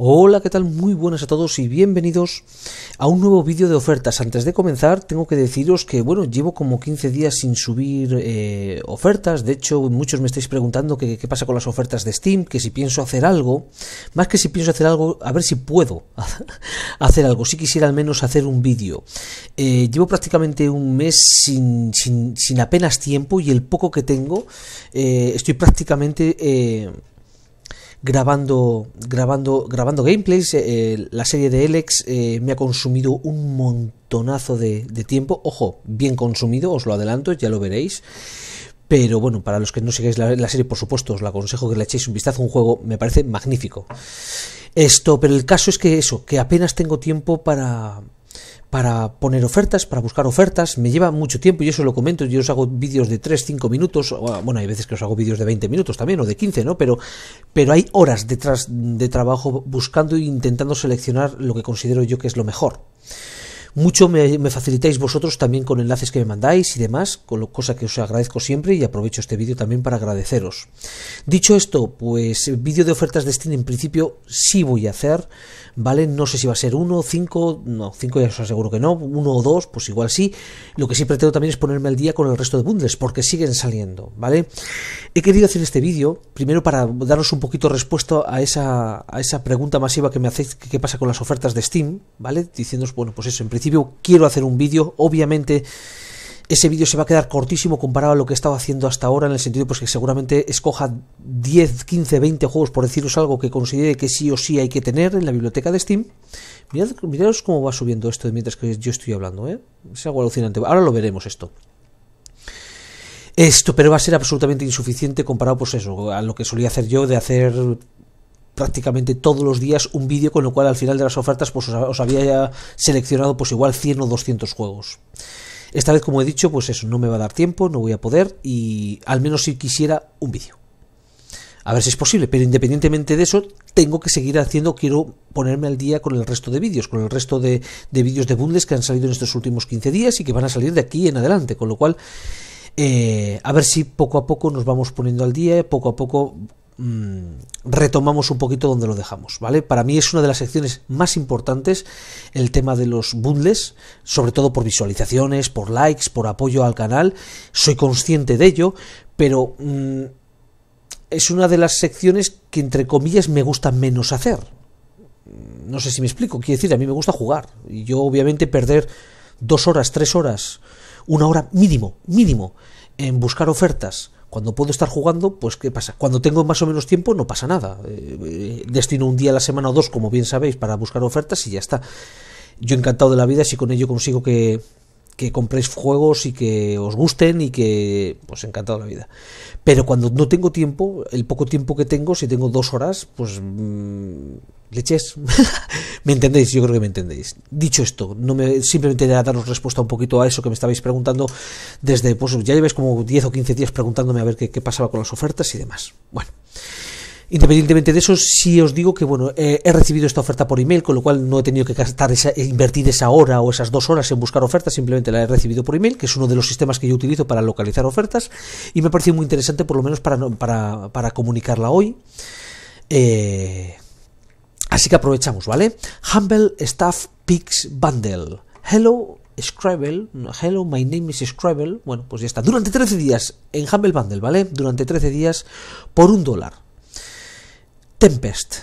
Hola, ¿qué tal? Muy buenas a todos y bienvenidos a un nuevo vídeo de ofertas. Antes de comenzar, tengo que deciros que, bueno, llevo como 15 días sin subir eh, ofertas. De hecho, muchos me estáis preguntando qué pasa con las ofertas de Steam, que si pienso hacer algo, más que si pienso hacer algo, a ver si puedo hacer algo, si quisiera al menos hacer un vídeo. Eh, llevo prácticamente un mes sin, sin, sin, apenas tiempo y el poco que tengo, eh, estoy prácticamente grabando, grabando, grabando gameplays. Eh, la serie de Alex eh, me ha consumido un montonazo de, tiempo. Ojo, bien consumido, os lo adelanto, ya lo veréis. Pero bueno, para los que no sigáis la, la, serie, por supuesto, os la aconsejo que le echéis un vistazo un juego, me parece magnífico. Esto, pero el caso es que eso, que apenas tengo tiempo para, para poner ofertas, para buscar ofertas. Me lleva mucho tiempo y eso lo comento. Yo os hago vídeos de 3, 5 minutos. Bueno, hay veces que os hago vídeos de 20 minutos también o de 15, ¿no? Pero, pero hay horas detrás de trabajo buscando e intentando seleccionar lo que considero yo que es lo mejor. Mucho me, facilitáis vosotros también con enlaces que me mandáis y demás, con cosa que os agradezco siempre y aprovecho este vídeo también para agradeceros. Dicho esto, pues vídeo de ofertas de Steam en principio sí voy a hacer, ¿vale? No sé si va a ser uno, cinco, no, cinco ya os aseguro que no, uno o dos, pues igual sí. Lo que siempre pretendo también es ponerme al día con el resto de bundles, porque siguen saliendo, ¿vale? He querido hacer este vídeo, primero para daros un poquito respuesta a esa, a esa pregunta masiva que me hacéis, qué pasa con las ofertas de Steam, ¿vale? Diciéndos, bueno, pues eso, en principio quiero hacer un vídeo, obviamente ese vídeo se va a quedar cortísimo comparado a lo que he estado haciendo hasta ahora, en el sentido pues que seguramente escoja 10, 15, 20 juegos, por deciros algo que considere que sí o sí hay que tener en la biblioteca de Steam. Mirad, cómo va subiendo esto mientras que yo estoy hablando, ¿eh? es algo alucinante. Ahora lo veremos esto. Esto, pero va a ser absolutamente insuficiente comparado, pues eso, a lo que solía hacer yo de hacer prácticamente todos los días un vídeo, con lo cual al final de las ofertas pues os, había seleccionado pues igual 100 o 200 juegos. Esta vez, como he dicho, pues eso, no me va a dar tiempo, no voy a poder y al menos si quisiera un vídeo. A ver si es posible, pero independientemente de eso, tengo que seguir haciendo, quiero ponerme al día con el resto de vídeos, con el resto de, vídeos de bundles que han salido en estos últimos 15 días y que van a salir de aquí en adelante, con lo cual... Eh, a ver si poco a poco nos vamos poniendo al día, poco a poco Mm, retomamos un poquito donde lo dejamos, ¿vale? Para mí es una de las secciones más importantes el tema de los bundles, sobre todo por visualizaciones, por likes, por apoyo al canal. Soy consciente de ello, pero mm, es una de las secciones que entre comillas me gusta menos hacer. Mm, no sé si me explico, quiero decir, a mí me gusta jugar. Y yo obviamente perder dos horas, tres horas, una hora mínimo, mínimo, en buscar ofertas cuando puedo estar jugando, pues ¿qué pasa? Cuando tengo más o menos tiempo, no pasa nada. Eh, eh, destino un día a la semana o dos, como bien sabéis, para buscar ofertas y ya está. Yo encantado de la vida si con ello consigo que, que compréis juegos y que os gusten y que pues encantado la vida. Pero cuando no tengo tiempo, el poco tiempo que tengo, si tengo dos horas, pues mm, leches. ¿Me entendéis? Yo creo que me entendéis. Dicho esto, no me, simplemente era daros respuesta un poquito a eso que me estabais preguntando desde, pues ya lleváis como 10 o 15 días preguntándome a ver qué, qué pasaba con las ofertas y demás. Bueno. Independientemente de eso, si os digo que bueno, eh, he recibido esta oferta por email, con lo cual no he tenido que gastar eh, invertir esa hora o esas dos horas en buscar ofertas, simplemente la he recibido por email, que es uno de los sistemas que yo utilizo para localizar ofertas, y me ha parecido muy interesante, por lo menos para, para, para comunicarla hoy. Eh, así que aprovechamos, ¿vale? Humble Staff Picks Bundle. Hello Scrabble, hello, my name is Scrabble Bueno, pues ya está. Durante 13 días en Humble Bundle, ¿vale? Durante 13 días por un dólar. Tempest,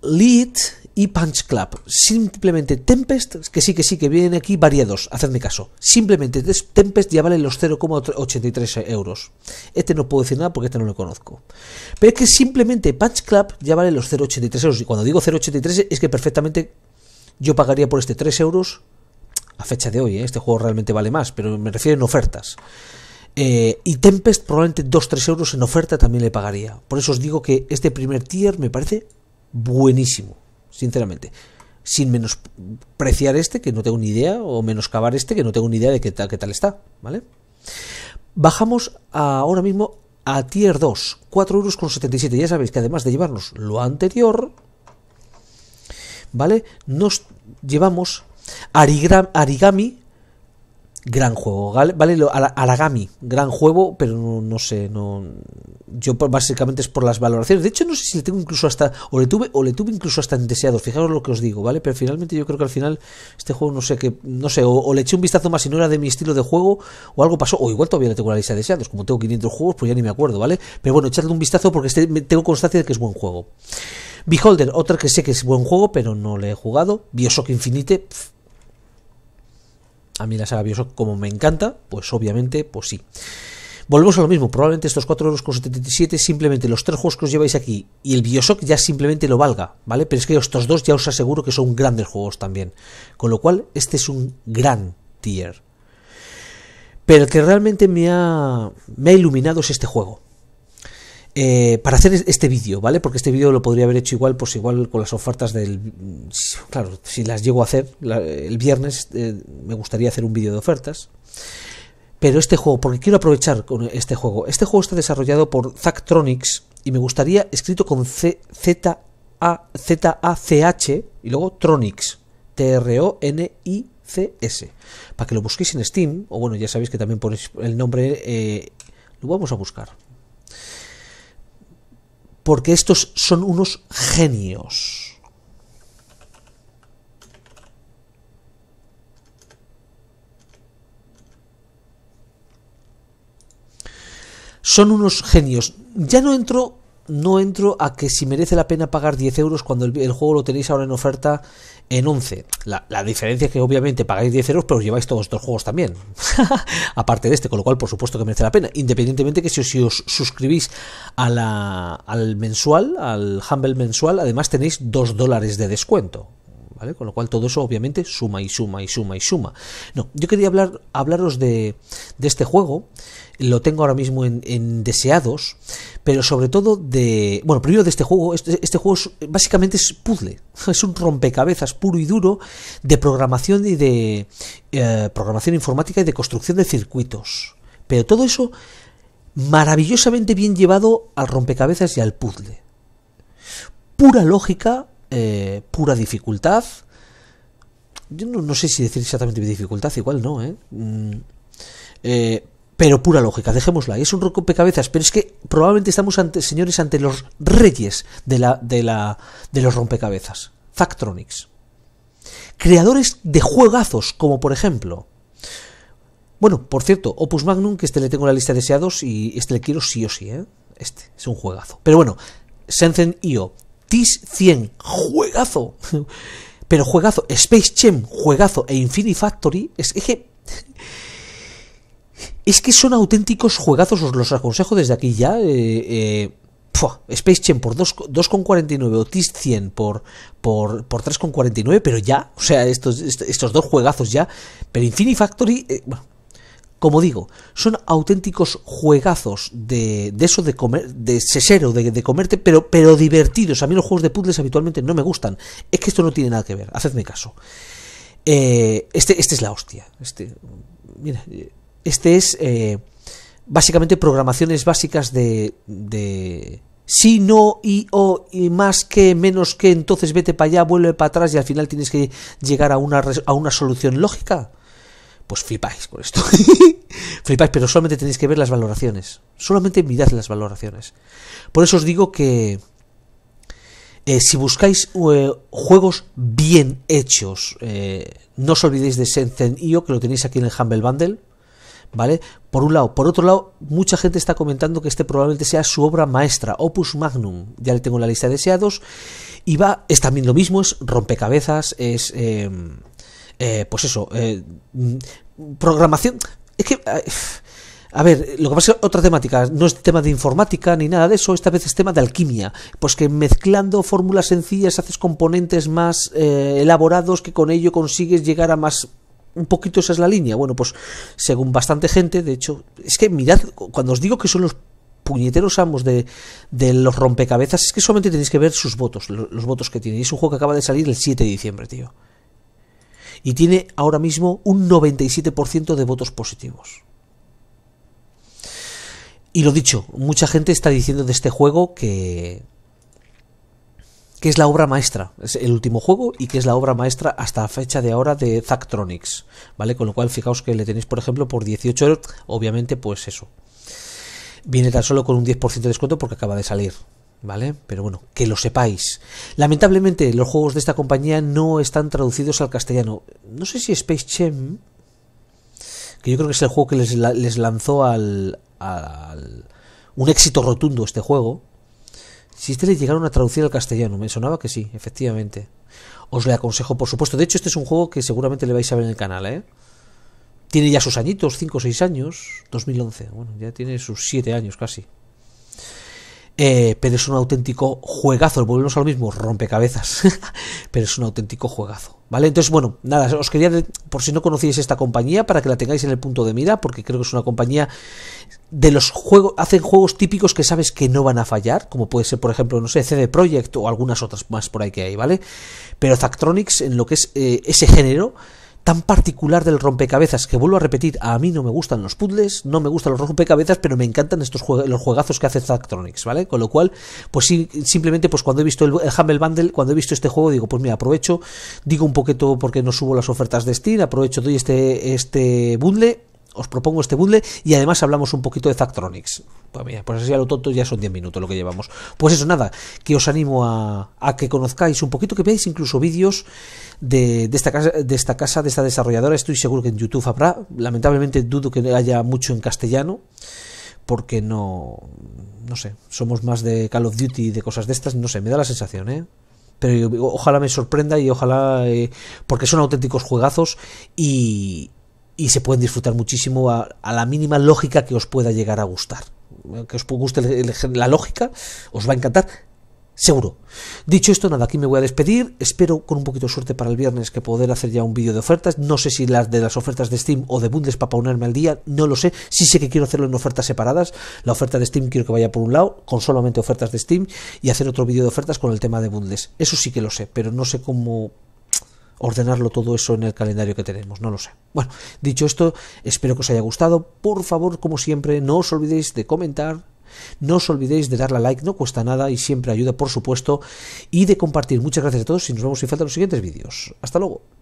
Lead y Punch Club. Simplemente Tempest, que sí, que sí, que vienen aquí variados, hacedme caso. Simplemente Tempest ya vale los 0,83 euros. Este no puedo decir nada porque este no lo conozco. Pero es que simplemente Punch Club ya vale los 0,83 euros. Y cuando digo 0,83 es que perfectamente yo pagaría por este 3 euros a fecha de hoy. ¿eh? Este juego realmente vale más, pero me refiero en ofertas. Eh, y Tempest probablemente 2-3 euros en oferta también le pagaría. Por eso os digo que este primer tier me parece buenísimo, sinceramente. Sin menospreciar este, que no tengo ni idea, o menoscabar este, que no tengo ni idea de qué tal, está, ¿vale? Bajamos ahora mismo a tier 2, 4,77 euros con Ya sabéis que además de llevarnos lo anterior, ¿vale? Nos llevamos Arigami, Gran juego, ¿vale? Aragami, gran juego, pero no, sé, no. Yo básicamente es por las valoraciones. De hecho, no sé si le tengo incluso hasta. O le tuve, o le tuve incluso hasta en deseado. Fijaros lo que os digo, ¿vale? Pero finalmente yo creo que al final este juego no sé qué. No sé, o, le eché un vistazo más y no era de mi estilo de juego, o algo pasó. O igual todavía le tengo la lista de deseados. Como tengo 500 juegos, pues ya ni me acuerdo, ¿vale? Pero bueno, echadle un vistazo porque este, tengo constancia de que es buen juego. Beholder, otra que sé que es buen juego, pero no le he jugado. Bioshock Infinite, a mí la saga Bioshock como me encanta, pues obviamente, pues sí. Volvemos a lo mismo, probablemente estos 77, simplemente los tres juegos que os lleváis aquí y el Bioshock ya simplemente lo valga, ¿vale? Pero es que estos dos ya os aseguro que son grandes juegos también. Con lo cual, este es un gran tier. Pero el que realmente me ha, me ha iluminado es este juego. Eh, para hacer este vídeo, ¿vale? Porque este vídeo lo podría haber hecho igual, pues igual con las ofertas del... Claro, si las llego a hacer el viernes, eh, me gustaría hacer un vídeo de ofertas. Pero este juego, porque quiero aprovechar con este juego. Este juego está desarrollado por Zactronics y me gustaría escrito con Z, A, Z, A, C, H y luego Tronics. T-R-O-N-I-C-S. Para que lo busquéis en Steam, o bueno, ya sabéis que también ponéis el nombre... Eh, lo vamos a buscar porque estos son unos genios. Son unos genios. Ya no entro no entro a que si merece la pena pagar 10 euros cuando el, juego lo tenéis ahora en oferta en 11. La, diferencia es que obviamente pagáis 10 euros, pero os lleváis todos estos juegos también. Aparte de este, con lo cual por supuesto que merece la pena. Independientemente que si, os suscribís al mensual, al Humble mensual, además tenéis 2 dólares de descuento. ¿Vale? Con lo cual todo eso obviamente suma y suma y suma y suma. No, yo quería hablar, hablaros de este juego lo tengo ahora mismo en, deseados, pero sobre todo de... Bueno, primero de este juego, este, este juego básicamente es puzzle, es un rompecabezas puro y duro de programación y de... Eh, programación informática y de construcción de circuitos. Pero todo eso maravillosamente bien llevado al rompecabezas y al puzzle. Pura lógica, eh, pura dificultad. Yo no, sé si decir exactamente dificultad, igual no, ¿eh? Mm, eh pero pura lógica, dejémosla. Es un rompecabezas, pero es que probablemente estamos ante, señores, ante los reyes de, la, de, la, de los rompecabezas. Factronics. Creadores de juegazos, como por ejemplo. Bueno, por cierto, Opus Magnum, que este le tengo en la lista de deseados y este le quiero sí o sí, ¿eh? Este es un juegazo. Pero bueno, Sensen IO, TIS 100, juegazo. Pero juegazo, Space Chem, juegazo e Infinity Factory, es que es que son auténticos juegazos, os los aconsejo desde aquí ya. Eh, eh Space Chain por 2,49, O Otis 100 por, por, por 3,49, pero ya, o sea, estos, estos dos juegazos ya. Pero Infinity Factory, eh, bueno, como digo, son auténticos juegazos de, de eso de comer, de sesero, de, comerte, pero, pero divertidos. A mí los juegos de puzzles habitualmente no me gustan. Es que esto no tiene nada que ver, hacedme caso. Eh, este, este es la hostia. Este, mira, este es eh, básicamente programaciones básicas de, si, no, y, o, y más que, menos que, entonces vete para allá, vuelve para atrás y al final tienes que llegar a una, a una solución lógica. Pues flipáis con esto. flipáis, pero solamente tenéis que ver las valoraciones. Solamente mirad las valoraciones. Por eso os digo que eh, si buscáis eh, juegos bien hechos, no os olvidéis de Senzen.io, que lo tenéis aquí en el Humble Bundle ¿vale? Por un lado. Por otro lado, mucha gente está comentando que este probablemente sea su obra maestra, Opus Magnum. Ya le tengo la lista de deseados. Y va, es también lo mismo, es rompecabezas, es... Eh, eh, pues eso, eh, mm, programación... Es que... A ver, lo que pasa es que otra temática, no es tema de informática ni nada de eso, esta vez es tema de alquimia, pues que mezclando fórmulas sencillas haces componentes más elaborados que con ello consigues llegar a más un poquito esa es la línea. Bueno, pues según bastante gente, de hecho, es que mirad, cuando os digo que son los puñeteros amos de, los rompecabezas, es que solamente tenéis que ver sus votos, los, votos que tiene. Y es un juego que acaba de salir el 7 de diciembre, tío. Y tiene ahora mismo un 97% de votos positivos. Y lo dicho, mucha gente está diciendo de este juego que, que es la obra maestra, es el último juego y que es la obra maestra hasta fecha de ahora de Zactronics, ¿vale? Con lo cual fijaos que le tenéis, por ejemplo, por 18 euros, obviamente pues eso. Viene tan solo con un 10% de descuento porque acaba de salir, ¿vale? Pero bueno, que lo sepáis. Lamentablemente los juegos de esta compañía no están traducidos al castellano. No sé si Space Chem, que yo creo que es el juego que les, lanzó al... un éxito rotundo este juego, si este le llegaron a traducir al castellano, me sonaba que sí, efectivamente. Os le aconsejo, por supuesto. De hecho, este es un juego que seguramente le vais a ver en el canal, ¿eh? Tiene ya sus añitos, 5 o 6 años, 2011. Bueno, ya tiene sus 7 años casi. Eh, pero es un auténtico juegazo. Volvemos a lo mismo, rompecabezas. pero es un auténtico juegazo. ¿Vale? Entonces, bueno, nada, os quería, por si no conocíais esta compañía, para que la tengáis en el punto de mira, porque creo que es una compañía de los juegos, hacen juegos típicos que sabes que no van a fallar, como puede ser, por ejemplo, no sé, CD Projekt o algunas otras más por ahí que hay, ¿vale? Pero Zactronics, en lo que es eh, ese género, tan particular del rompecabezas que vuelvo a repetir, a mí no me gustan los puzzles, no me gustan los rompecabezas, pero me encantan estos juegos, los juegazos que hace Zactronics, ¿vale? Con lo cual, pues sí, simplemente pues cuando he visto el, Humble Bundle, cuando he visto este juego, digo, pues mira, aprovecho, digo un poquito porque no subo las ofertas de Steam, aprovecho, doy este, este bundle os propongo este bundle y además hablamos un poquito de Zactronics. Pues, mira, pues así a lo tonto ya son 10 minutos lo que llevamos. Pues eso, nada, que os animo a, que conozcáis un poquito, que veáis incluso vídeos de, esta casa, de esta casa, de esta desarrolladora. Estoy seguro que en YouTube habrá. Lamentablemente dudo que haya mucho en castellano porque no, no sé, somos más de Call of Duty y de cosas de estas, no sé, me da la sensación, ¿eh? Pero ojalá me sorprenda y ojalá, eh, porque son auténticos juegazos y, y se pueden disfrutar muchísimo a, la mínima lógica que os pueda llegar a gustar. Que os guste la lógica, os va a encantar, seguro. Dicho esto, nada, aquí me voy a despedir. Espero con un poquito de suerte para el viernes que poder hacer ya un vídeo de ofertas. No sé si las de las ofertas de Steam o de Bundes para ponerme al día, no lo sé. Sí sé que quiero hacerlo en ofertas separadas. La oferta de Steam quiero que vaya por un lado, con solamente ofertas de Steam, y hacer otro vídeo de ofertas con el tema de Bundes. Eso sí que lo sé, pero no sé cómo ordenarlo todo eso en el calendario que tenemos, no lo sé. Bueno, dicho esto, espero que os haya gustado. Por favor, como siempre, no os olvidéis de comentar, no os olvidéis de darle a like, no cuesta nada y siempre ayuda, por supuesto, y de compartir. Muchas gracias a todos y nos vemos sin falta en los siguientes vídeos. Hasta luego.